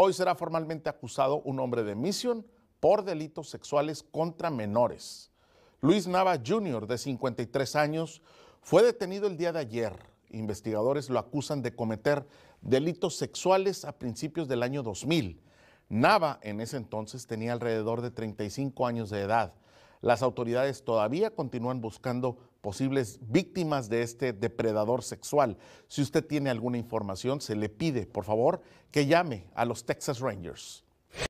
Hoy será formalmente acusado un hombre de misión por delitos sexuales contra menores. Luis Nava Jr., de 53 años, fue detenido el día de ayer. Investigadores lo acusan de cometer delitos sexuales a principios del año 2000. Nava en ese entonces tenía alrededor de 35 años de edad. Las autoridades todavía continúan buscando posibles víctimas de este depredador sexual. Si usted tiene alguna información, se le pide, por favor, que llame a los Texas Rangers.